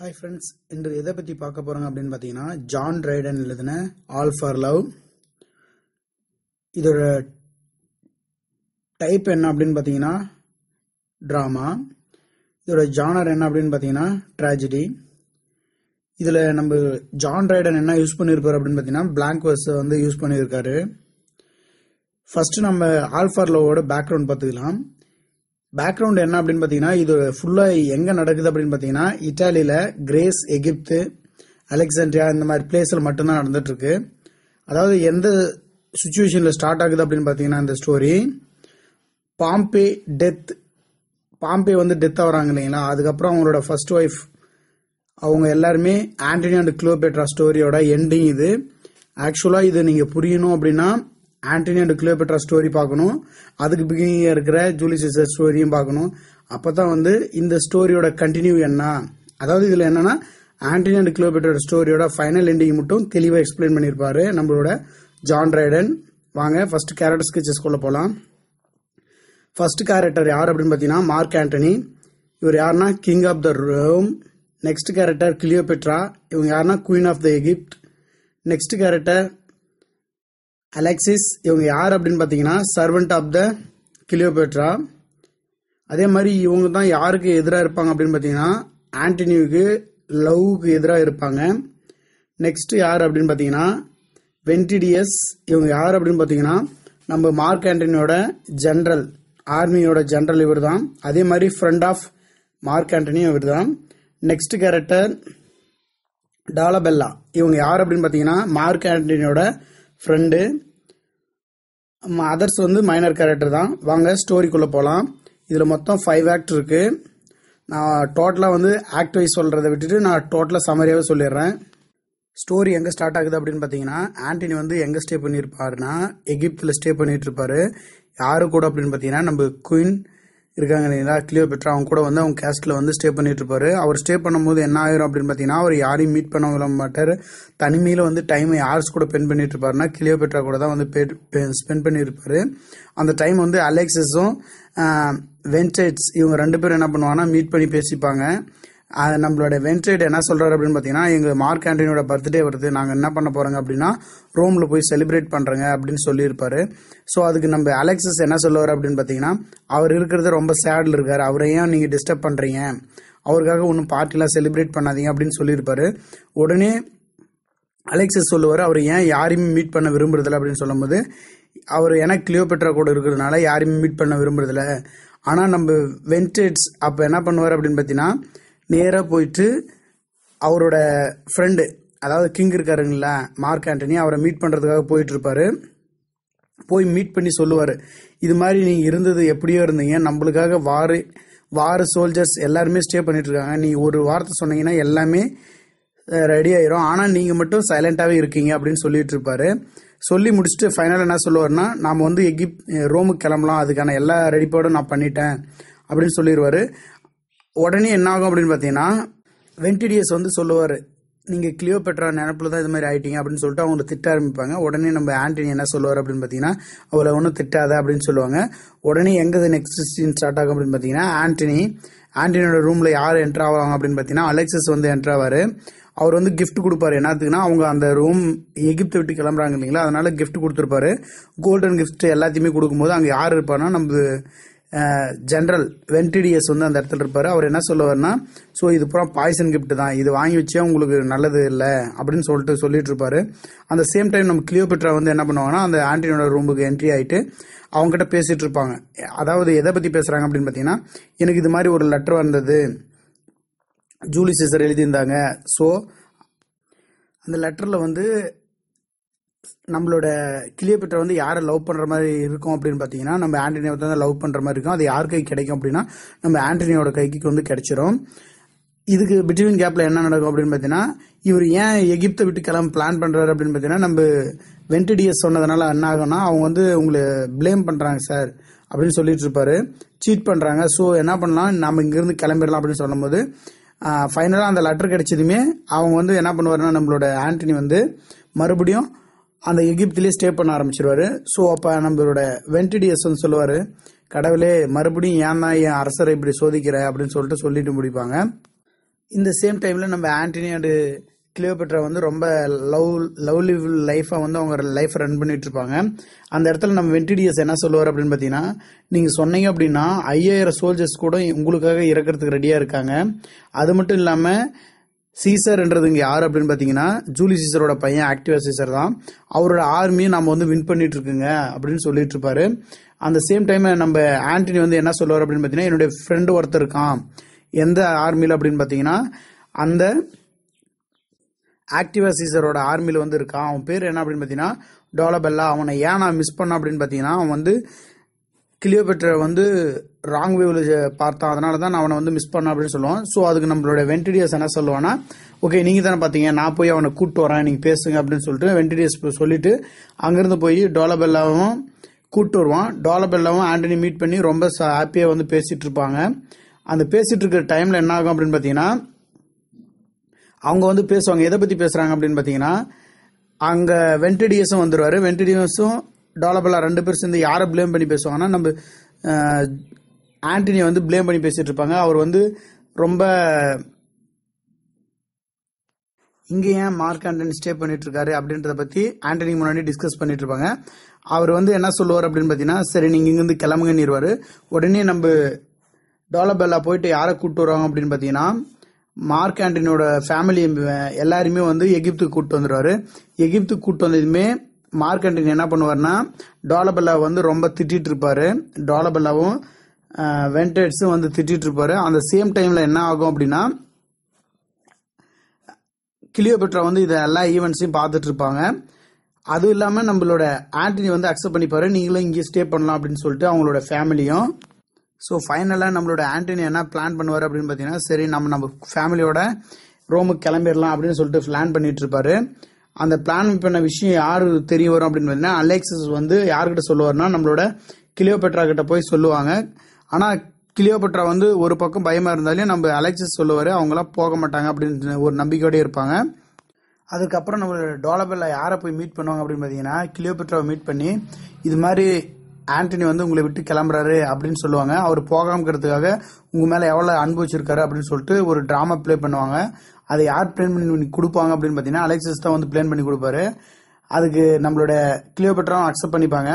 hi friends இன்று எதை பற்றி பார்க்க போகிறாங்க அப்படின்னு பார்த்தீங்கன்னா ஜான் ரைடன் எழுதின ஆல் ஃபார் லவ் இதோட டைப் என்ன அப்படின்னு பார்த்தீங்கன்னா ட்ராமா இதோட ஜானர் என்ன அப்படின்னு பார்த்தீங்கன்னா ட்ராஜடி இதில் நம்ம ஜான் ரைடன் என்ன யூஸ் பண்ணியிருப்பார் அப்படின்னு பார்த்தீங்கன்னா பிளாங்க் வர்ஸை வந்து யூஸ் பண்ணியிருக்காரு ஃபஸ்ட்டு நம்ம ஆல்ஃபார் லவோட பேக்ரவுண்ட் பார்த்துக்கலாம் பேக்ரவுண்ட் என்ன அப்படின்னு பார்த்தீங்கன்னா இது ஃபுல்லாக எங்கே நடக்குது அப்படின்னு பார்த்தீங்கன்னா இட்டாலியில் கிரேஸ் எகிப்து அலெக்சாண்ட்ரியா இந்த மாதிரி பிளேஸ்ல மட்டும்தான் இருக்கு அதாவது எந்த சுச்சுவேஷனில் ஸ்டார்ட் ஆகுது அப்படின்னு பார்த்தீங்கன்னா இந்த ஸ்டோரி பாம்பே டெத் பாம்பே வந்து டெத் ஆகுறாங்க இல்லைங்களா அதுக்கப்புறம் அவங்களோட ஃபர்ஸ்ட் ஒய்ஃப் அவங்க எல்லாருமே ஆண்டனி அண்ட் கிளோபேட்ரா ஸ்டோரியோட எண்டிங் இது ஆக்சுவலாக இது நீங்கள் புரியணும் அப்படின்னா ஆண்டனி அண்ட் கிளியோபெட்ரா ஸ்டோரி பார்க்கணும் அதுக்கு பிகினிங் இருக்கிற ஜூலி சிசர் ஸ்டோரியும் பார்க்கணும் அப்போ தான் வந்து இந்த ஸ்டோரியோட கண்டினியூ என்ன அதாவது இதில் என்னன்னா ஆண்டனி அண்ட் கிளியோபெட்ரா ஸ்டோரியோட ஃபைனல் எண்டிங் மட்டும் தெளிவாக எக்ஸ்பிளைன் பண்ணியிருப்பாரு நம்மளோட ஜான் ரைடன் வாங்க ஃபர்ஸ்ட் கேரக்டர் கொள்ள போகலாம் ஃபர்ஸ்ட் கேரக்டர் யார் அப்படின்னு பார்த்தீங்கன்னா மார்க் ஆண்டனி இவர் யாருன்னா king of the Rome next character Cleopatra இவங்க யாருன்னா queen of the Egypt next character Alexas இவங்க யார் அப்படின்னு பார்த்தீங்கன்னா சர்வெண்ட் ஆஃப் த கிளியோபேட்ரா அதே மாதிரி இவங்க தான் யாருக்கு எதிராக இருப்பாங்க அப்படின்னு பார்த்தீங்கன்னா ஆண்டனியூக்கு லவ்வுக்கு எதிராக இருப்பாங்க நெக்ஸ்ட் யார் அப்படின்னு பார்த்தீங்கன்னா வென்டிடியஸ் இவங்க யார் அப்படின்னு பார்த்தீங்கன்னா நம்ம மார்க் ஆண்டனியோட ஜென்ரல் ஆர்மியோட ஜென்ரல் இவர் தான் அதே மாதிரி ஃப்ரெண்ட் ஆஃப் மார்க் ஆண்டனியும் இவர் தான் நெக்ஸ்ட் கேரக்டர் டாலபெல்லா இவங்க யார் அப்படின்னு பார்த்தீங்கன்னா மார்க் ஆண்டனியோட ஃப்ரெண்டு அதர்ஸ் வந்து மைனர் கேரக்டர் தான் வாங்க ஸ்டோரிக்குள்ளே போகலாம் இதில் மொத்தம் ஃபைவ் ஆக்ட் இருக்கு நான் டோட்டலாக வந்து ஆக்ட் வைஸ் சொல்கிறத விட்டுட்டு நான் டோட்டலாக சமரியாகவே சொல்லிடுறேன் ஸ்டோரி எங்கே ஸ்டார்ட் ஆகுது அப்படின்னு பார்த்தீங்கன்னா ஆண்டனி வந்து எங்கே ஸ்டே பண்ணியிருப்பாருன்னா எகிப்தில் ஸ்டே பண்ணிட்டு இருப்பாரு யாரு கூட அப்படின்னு பார்த்தீங்கன்னா நம்ம குயின் இருக்காங்க இல்லைங்களா கிளியோ பெட்ரா அவங்க கூட வந்து அவங்க கேஸ்டில் வந்து ஸ்டே பண்ணிட்டு இருப்பாரு அவர் ஸ்டே பண்ணும்போது என்ன ஆயிரும் அப்படின்னு பார்த்தீங்கன்னா அவர் யாரையும் மீட் பண்ண விட மாட்டார் தனிமையில் வந்து டைமை யார்ஸ் கூட ஸ்பெண்ட் பண்ணிட்டு இருப்பாருன்னா கிளியோ பெட்ரா கூட தான் வந்து ஸ்பெண்ட் பண்ணியிருப்பாரு அந்த டைம் வந்து அலெக்சஸும் வென்டேட்ஸ் இவங்க ரெண்டு பேரும் என்ன பண்ணுவாங்கன்னா மீட் பண்ணி பேசிப்பாங்க நம்மளோட வென்ட்ரேட் என்ன சொல்றாரு அப்படின்னு பார்த்தீங்கன்னா எங்கள் மார்க் ஆண்டனியோட பர்த்டே வருது நாங்கள் என்ன பண்ண போறோங்க அப்படின்னா ரோம்ல போய் செலிப்ரேட் பண்றேங்க அப்படின்னு சொல்லியிருப்பாரு ஸோ அதுக்கு நம்ம அலெக்சஸ் என்ன சொல்லுவார் அப்படின்னு பார்த்தீங்கன்னா அவர் இருக்கிறது ரொம்ப சேடில் இருக்கார் அவரை ஏன் நீங்கள் டிஸ்டர்ப் பண்ணுறீங்க அவருக்காக ஒன்றும் பார்ட்டிலாம் செலிப்ரேட் பண்ணாதீங்க அப்படின்னு சொல்லியிருப்பாரு உடனே அலெக்சஸ் சொல்லுவார் அவர் ஏன் யாரையும் மீட் பண்ண விரும்புறதில்ல அப்படின்னு சொல்லும்போது அவர் ஏன்னா கிளியோபெட்ரா கூட இருக்கிறதுனால யாரையும் மீட் பண்ண விரும்புறதில்ல ஆனால் நம்ம வென்டேட்ஸ் அப்போ என்ன பண்ணுவார் அப்படின்னு பார்த்தீங்கன்னா நேராக போயிட்டு அவரோட ஃப்ரெண்டு அதாவது கிங் இருக்காருங்களா மார்க் ஆண்டனி அவரை மீட் பண்ணுறதுக்காக போயிட்டு இருப்பாரு போய் மீட் பண்ணி சொல்லுவார் இது மாதிரி நீங்கள் இருந்தது எப்படியோ இருந்தீங்க நம்மளுக்காக வாரு வார் சோல்ஜர்ஸ் எல்லாருமே ஸ்டே பண்ணிட்டு இருக்காங்க நீங்கள் ஒரு வார்த்தை சொன்னீங்கன்னா எல்லாமே ரெடி ஆயிரும் ஆனால் நீங்கள் மட்டும் சைலண்டாகவே இருக்கீங்க அப்படின்னு சொல்லிட்டு இருப்பாரு சொல்லி முடிச்சுட்டு ஃபைனலாக என்ன சொல்லுவார்னா நாம் வந்து எகிப் ரோமுக்கு கிளம்பலாம் அதுக்கான எல்லா ரெடிப்பாடும் நான் பண்ணிட்டேன் அப்படின்னு சொல்லிடுவாரு உடனே என்ன ஆகும் அப்படின்னு பார்த்தீங்கன்னா வென்டிடியஸ் வந்து சொல்லுவார் நீங்கள் கிளியோபெட்ரா நினப்பில் தான் இது மாதிரி ஆயிட்டீங்க அப்படின்னு சொல்லிட்டு அவங்களை திட்ட ஆரம்பிப்பாங்க உடனே நம்ம ஆண்டனி என்ன சொல்லுவார் அப்படின்னு பார்த்தீங்கன்னா அவளை ஒன்றும் திட்டாத அப்படின்னு சொல்லுவாங்க உடனே எங்கே நெக்ஸ்ட் சீன் ஸ்டார்ட் ஆகும் அப்படின்னு பார்த்தீங்கன்னா ஆண்டனி ஆண்டனியோட ரூமில் யார் என்ட்ரு ஆவாங்க அப்படின்னு பார்த்தீங்கன்னா அலெக்சஸ் வந்து என்ட்ரு அவர் வந்து கிஃப்ட் கொடுப்பாரு என்னத்துக்குன்னா அவங்க அந்த ரூம் எகிப்தை விட்டு கிளம்புறாங்க இல்லைங்களா அதனால கிஃப்ட் கொடுத்துருப்பாரு கோல்டன் கிஃப்ட் எல்லாத்தையுமே கொடுக்கும்போது அங்கே யார் இருப்பார்னா நம்ம ஜென்ரல் வென்டிடிஎஸ் வந்து அந்த இடத்துல இருப்பார் அவர் என்ன சொல்லுவார்னா ஸோ இது பூரா பாய்சன் கிஃப்ட் தான் இது வாங்கி வச்சே உங்களுக்கு நல்லது இல்லை அப்படின்னு சொல்லிட்டு சொல்லிட்டு இருப்பாரு அந்த சேம் டைம் நம்ம கிளியோபெட்ரா வந்து என்ன பண்ணுவாங்கன்னா அந்த ஆண்டனியோட ரூமுக்கு என்ட்ரி ஆகிட்டு கிட்ட பேசிட்டு இருப்பாங்க அதாவது எதை பற்றி பேசுகிறாங்க அப்படின்னு பார்த்தீங்கன்னா எனக்கு இது மாதிரி ஒரு லெட்டர் வந்தது ஜூலி சீசர் எழுதியிருந்தாங்க ஸோ அந்த லெட்டரில் வந்து நம்மளோட கிளியோபெட்ரா வந்து யாரை லவ் பண்ற மாதிரி இருக்கும் அப்படின்னு பாத்தீங்கன்னா நம்ம ஆண்டனியோ தான் லவ் பண்ற மாதிரி இருக்கும் அது யார் கை கிடைக்கும் அப்படின்னா நம்ம ஆண்டனியோட கைக்கு வந்து கிடைச்சிரும் இதுக்கு பிட்வீன் கேப்ல என்ன நடக்கும் அப்படின்னு பாத்தீங்கன்னா இவர் ஏன் எகிப்தை விட்டு கிளம்ப பிளான் பண்றாரு அப்படின்னு பாத்தீங்கன்னா நம்ம வென்டிடிஎஸ் சொன்னதுனால என்ன ஆகும்னா அவங்க வந்து உங்களை பிளேம் பண்றாங்க சார் அப்படின்னு சொல்லிட்டு இருப்பாரு சீட் பண்றாங்க ஸோ என்ன பண்ணலாம் நம்ம இங்கிருந்து கிளம்பிடலாம் அப்படின்னு சொல்லும்போது ஃபைனலாக அந்த லெட்டர் கிடைச்சதுமே அவங்க வந்து என்ன பண்ணுவாருன்னா நம்மளோட ஆண்டனி வந்து மறுபடியும் அந்த எகிப்திலே ஸ்டே பண்ண ஆரம்பிச்சிருவாரு ஸோ அப்போ நம்மளோட வென்டிடியஸ்ன்னு சொல்லுவார் கடவுளே மறுபடியும் ஏன்னா என் அரசரை இப்படி சோதிக்கிற அப்படின்னு சொல்லிட்டு சொல்லிட்டு முடிப்பாங்க இந்த சேம் டைமில் நம்ம ஆண்டனி அண்டு கிளியோபெட்ரா வந்து ரொம்ப லவ் லவ் லிவ் லைஃபா வந்து அவங்க லைஃப் ரன் பண்ணிட்டு இருப்பாங்க அந்த இடத்துல நம்ம வென்டிடியஸ் என்ன சொல்லுவார் அப்படின்னு பார்த்தீங்கன்னா நீங்கள் சொன்னீங்க அப்படின்னா ஐயாயிரம் சோல்ஜர்ஸ் கூட உங்களுக்காக இறக்கிறதுக்கு ரெடியாக இருக்காங்க அது மட்டும் இல்லாமல் சீசர் என்றது இங்கே யார் அப்படின்னு பார்த்தீங்கன்னா ஜூலி சீசரோட பையன் ஆக்டிவா சீசர் தான் அவரோட ஆர்மியை நம்ம வந்து வின் பண்ணிட்டு இருக்குங்க அப்படின்னு சொல்லிட்டு இருப்பாரு அந்த சேம் டைம் நம்ம ஆண்டனி வந்து என்ன சொல்லுவார் அப்படின்னு பார்த்தீங்கன்னா என்னுடைய ஃப்ரெண்டு ஒருத்தர் இருக்கான் எந்த ஆர்மியில் அப்படின்னு பார்த்தீங்கன்னா அந்த ஆக்டிவா சீசரோட ஆர்மியில் வந்து இருக்கான் அவன் பேர் என்ன அப்படின்னு பார்த்தீங்கன்னா டோலபெல்லா அவனை ஏன் நான் மிஸ் பண்ண அப்படின்னு பார்த்தீங்கன்னா அவன் வந்து கிளியோபெட்ரா வந்து ராங் வேவில் பார்த்தான் அதனால தான் நான் அவனை வந்து மிஸ் பண்ண அப்படின்னு சொல்லுவான் ஸோ அதுக்கு நம்மளோட வென்டிடியஸ் என்ன சொல்லுவான்னா ஓகே நீங்கள் தானே பார்த்தீங்க நான் போய் அவனை கூப்பிட்டு வரேன் நீங்கள் பேசுங்க அப்படின்னு சொல்லிட்டு வென்டிடியஸ் சொல்லிட்டு அங்கேருந்து போய் டோலபெல்லாவும் கூப்பிட்டு வருவான் டோலபெல்லாவும் ஆண்டனி மீட் பண்ணி ரொம்ப ஹாப்பியாக வந்து பேசிகிட்டு இருப்பாங்க அந்த பேசிகிட்டு இருக்கிற டைமில் என்ன ஆகும் அப்படின்னு பார்த்தீங்கன்னா அவங்க வந்து பேசுவாங்க எதை பற்றி பேசுகிறாங்க அப்படின்னு பார்த்தீங்கன்னா அங்கே வென்டிடியஸும் வந்துடுவார் வென்டிடியஸும் டாலபலா ரெண்டு பேர் சேர்ந்து யாரை ப்ளேம் பண்ணி பேசுவாங்கன்னா நம்ம ஆண்டனியை வந்து ப்ளேம் பண்ணி பேசிட்டு இருப்பாங்க அவர் வந்து ரொம்ப இங்கே ஏன் மார்க் ஆண்டனி ஸ்டே பண்ணிட்டு இருக்காரு அப்படின்றத பத்தி ஆண்டனி முன்னாடி டிஸ்கஸ் பண்ணிட்டு இருப்பாங்க அவர் வந்து என்ன சொல்லுவார் அப்படின்னு பார்த்தீங்கன்னா சரி நீங்க இங்கிருந்து கிளம்புங்கன்னு உடனே நம்ம டாலபெல்லா போயிட்டு யாரை கூப்பிட்டு வருவாங்க அப்படின்னு பார்த்தீங்கன்னா மார்க் ஆண்டனியோட ஃபேமிலி எல்லாருமே வந்து எகிப்துக்கு கூப்பிட்டு வந்துடுவாரு எகிப்துக்கு கூப்பிட்டு வந்ததுமே மார்க்கண்டன் என்ன பண்ணுவார்னா டோலபல்லா வந்து ரொம்ப திட்டிட்டு இருப்பாரு டோலபல்லாவும் வெண்டட்ஸும் வந்து திட்டிட்டு இருப்பாரு அந்த சேம் டைம்ல என்ன ஆகும் அப்படின்னா கிளியோபெட்ரா வந்து இதை எல்லா ஈவெண்ட்ஸையும் பார்த்துட்டு இருப்பாங்க அதுவும் இல்லாமல் நம்மளோட ஆண்டனி வந்து அக்செப்ட் பண்ணிப்பாரு நீங்களும் இங்கேயே ஸ்டே பண்ணலாம் அப்படின்னு சொல்லிட்டு அவங்களோட ஃபேமிலியும் ஸோ ஃபைனலாக நம்மளோட ஆண்டனி என்ன பிளான் பண்ணுவார் அப்படின்னு பார்த்தீங்கன்னா சரி நம்ம நம்ம ஃபேமிலியோட ரோமுக்கு கிளம்பிடலாம் அப்படின்னு சொல்லிட்டு பிளான் பண்ணிட்டு இருப்பாரு அந்த பிளான் பண்ண விஷயம் யாரு தெரிய வரும் அப்படின்னு பார்த்தீங்கன்னா அலெக்சஸ் வந்து யாருக்கிட்ட சொல்லுவார்னா நம்மளோட கிளியோபெட்ரா கிட்ட போய் சொல்லுவாங்க ஆனால் கிளியோபெட்ரா வந்து ஒரு பக்கம் பயமா இருந்தாலும் நம்ம அலெக்சஸ் சொல்லுவார் அவங்களாம் போக மாட்டாங்க அப்படின்னு ஒரு நம்பிக்கையோட இருப்பாங்க அதுக்கப்புறம் நம்ம டோலபெல்ல யாரை போய் மீட் பண்ணுவாங்க அப்படின்னு பார்த்தீங்கன்னா கிளியோபெட்ராவை மீட் பண்ணி இது மாதிரி ஆண்டனி வந்து உங்களை விட்டு கிளம்புறாரு அப்படின்னு சொல்லுவாங்க அவர் போகாமக்கிறதுக்காக உங்க மேல எவ்வளவு அன்பு வச்சிருக்காரு அப்படின்னு சொல்லிட்டு ஒரு டிராமா பிளே பண்ணுவாங்க அதை யார் பிளான் பண்ணி கொடுப்பாங்க அப்படின்னு பார்த்தீங்கன்னா அலெக்சிஸ் தான் வந்து பிளான் பண்ணி கொடுப்பாரு அதுக்கு நம்மளோட கிளியோபெட்ராவும் அக்செப்ட் பண்ணிப்பாங்க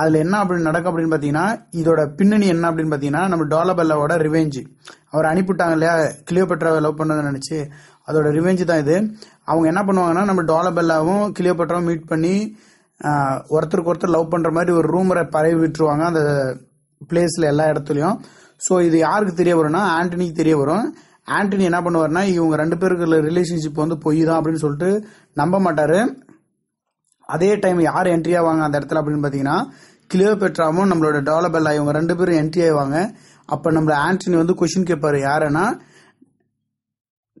அதில் என்ன அப்படின்னு நடக்கும் அப்படின்னு பார்த்தீங்கன்னா இதோட பின்னணி என்ன அப்படின்னு பார்த்தீங்கன்னா நம்ம டாலபெல்லாவோட ரிவெஞ்சு அவர் அனுப்பிவிட்டாங்க இல்லையா கிளியோபெட்ராவை லவ் பண்ணதை நினச்சி அதோட ரிவெஞ்சு தான் இது அவங்க என்ன பண்ணுவாங்கன்னா நம்ம டாலபெல்லாவும் கிளியோபெட்ராவும் மீட் பண்ணி ஒருத்தருக்கு ஒருத்தர் லவ் பண்ணுற மாதிரி ஒரு ரூமரை பரவி விட்டுருவாங்க அந்த பிளேஸில் எல்லா இடத்துலையும் ஸோ இது யாருக்கு தெரிய வரும்னா ஆண்டனிக்கு தெரிய வரும் ஆண்டனி என்ன பண்ணுவார்னா இவங்க ரெண்டு பேருக்கு ரிலேஷன்ஷிப் வந்து பொய் தான் அப்படின்னு சொல்லிட்டு நம்ப மாட்டாரு அதே டைம் யார் என்ட்ரி ஆவாங்க அந்த இடத்துல அப்படின்னு பார்த்தீங்கன்னா கிளியோ பெட்ராவும் நம்மளோட டாலபெல்லா இவங்க ரெண்டு பேரும் என்ட்ரி ஆவாங்க அப்போ நம்மள ஆண்டனி வந்து கொஷின் கேட்பாரு யாருன்னா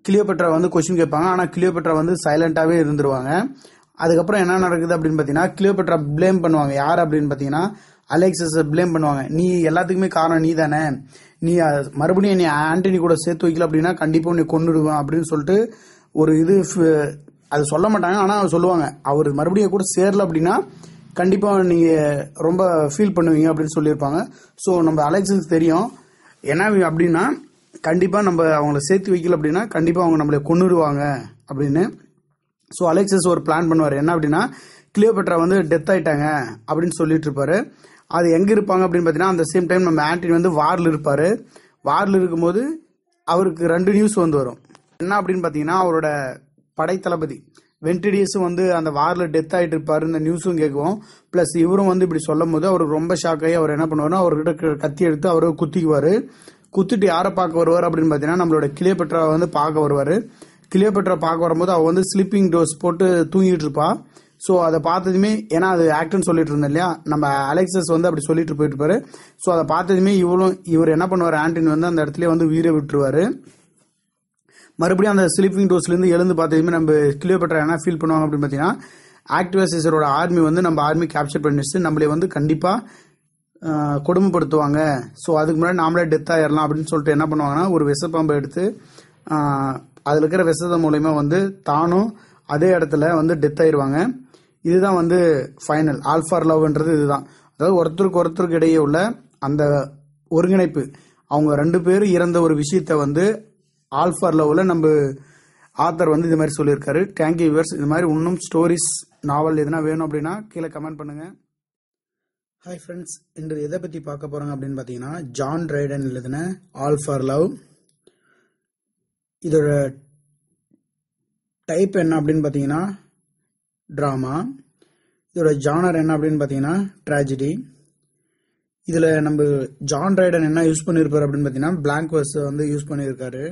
கிளியோ பெட்ரா வந்து கொஷின் கேட்பாங்க ஆனால் கிளியோ பெட்ரா வந்து சைலண்டாகவே இருந்துருவாங்க அதுக்கப்புறம் என்ன நடக்குது அப்படின்னு பார்த்தீங்கன்னா கிளியோ பெட்ரா பிளேம் பண்ணுவாங்க யார் அப்படின்னு பார்த்தீங்கன்னா அலெக்சஸ் பிளேம் பண்ணுவாங்க நீ எல்லாத்துக்குமே காரணம் நீ தானே நீ மறுபடியும் நீ ஆண்டனி கூட சேர்த்து வைக்கல அப்படின்னா கண்டிப்பா உன்னை கொண்டுடுவேன் அப்படின்னு சொல்லிட்டு ஒரு இது அது சொல்ல மாட்டாங்க ஆனா சொல்லுவாங்க அவர் மறுபடியும் கூட சேரல அப்படின்னா கண்டிப்பா நீங்க ரொம்ப ஃபீல் பண்ணுவீங்க அப்படின்னு சொல்லியிருப்பாங்க ஸோ நம்ம அலெக்சஸ் தெரியும் என்ன அப்படின்னா கண்டிப்பா நம்ம அவங்கள சேர்த்து வைக்கல அப்படின்னா கண்டிப்பா அவங்க நம்மளை கொண்டுடுவாங்க அப்படின்னு ஸோ அலெக்சஸ் ஒரு பிளான் பண்ணுவார் என்ன அப்படின்னா கிளியோபெட்ரா வந்து டெத் ஆயிட்டாங்க அப்படின்னு சொல்லிட்டு இருப்பாரு அது எங்கே இருப்பாங்க அப்படின்னு பார்த்தீங்கன்னா அந்த சேம் டைம் நம்ம ஆண்டனி வந்து வாரில் இருப்பார் வாரில் இருக்கும்போது அவருக்கு ரெண்டு நியூஸ் வந்து வரும் என்ன அப்படின்னு பார்த்தீங்கன்னா அவரோட படைத்தளபதி வென்டிடியஸும் வந்து அந்த வாரில் டெத் ஆயிட்டு இருப்பாரு இந்த நியூஸும் கேட்குவோம் ப்ளஸ் இவரும் வந்து இப்படி சொல்லும் போது அவருக்கு ரொம்ப ஷாக் ஆகி அவர் என்ன பண்ணுவாரு அவர்கிட்ட கத்தி எடுத்து அவரை குத்திக்குவார் குத்திட்டு யாரை பார்க்க வருவார் அப்படின்னு பார்த்தீங்கன்னா நம்மளோட கிளியபெட்ரா வந்து பார்க்க வருவார் கிளியபெட்ரா பார்க்க வரும்போது அவள் வந்து ஸ்லீப்பிங் டோஸ் போட்டு தூங்கிட்டு இருப்பாள் ஸோ அதை பார்த்ததுமே ஏன்னா அது ஆக்ட்னு சொல்லிட்டு இருந்தேன் இல்லையா நம்ம அலெக்சஸ் வந்து அப்படி சொல்லிட்டு போயிட்டு இருப்பாரு ஸோ அதை பார்த்ததுமே இவரும் இவர் என்ன பண்ணுவார் ஆண்டின் வந்து அந்த இடத்துல வந்து உயிரை விட்டுருவாரு மறுபடியும் அந்த ஸ்லீப்பிங் டோஸ்லேருந்து எழுந்து பார்த்ததுமே நம்ம கிளியோபெட்ரா என்ன ஃபீல் பண்ணுவாங்க அப்படின்னு பார்த்தீங்கன்னா ஆக்டிவசேசரோட ஆர்மி வந்து நம்ம ஆர்மி கேப்சர் பண்ணிடுச்சு நம்மளே வந்து கண்டிப்பாக கொடுமைப்படுத்துவாங்க ஸோ அதுக்கு முன்னாடி நாமளே டெத் ஆயிடலாம் அப்படின்னு சொல்லிட்டு என்ன பண்ணுவாங்கன்னா ஒரு விசப்பாம்பை எடுத்து அதில் இருக்கிற விஷத்தை மூலயமா வந்து தானும் அதே இடத்துல வந்து டெத் ஆயிடுவாங்க இதுதான் வந்து ஃபைனல் ஆல்ஃபார் லவ்ன்றது இதுதான் அதாவது ஒருத்தருக்கு ஒருத்தருக்கு இடையே உள்ள அந்த ஒருங்கிணைப்பு அவங்க ரெண்டு பேரும் இறந்த ஒரு விஷயத்த வந்து ஆல்ஃபார் லவ்வில் நம்ம ஆத்தர் வந்து இது மாதிரி சொல்லியிருக்காரு தேங்க்யூ யூவர்ஸ் இது மாதிரி இன்னும் ஸ்டோரிஸ் நாவல் எதுனா வேணும் அப்படின்னா கீழே கமெண்ட் பண்ணுங்கள் ஹாய் ஃப்ரெண்ட்ஸ் இன்று எதை பற்றி பார்க்க போகிறாங்க அப்படின்னு பார்த்தீங்கன்னா ஜான் ரைடன் எழுதின ஆல் ஃபார் லவ் இதோட டைப் என்ன அப்படின்னு பார்த்தீங்கன்னா ட்ராமா இதோட ஜானர் என்ன அப்படின்னு பார்த்தீங்கன்னா ட்ராஜடி இதில் நம்ம ஜான் ரைடன் என்ன யூஸ் பண்ணியிருப்பார் அப்படின்னு பார்த்தீங்கன்னா பிளாங்க் வர்ஸ் வந்து யூஸ் பண்ணியிருக்காரு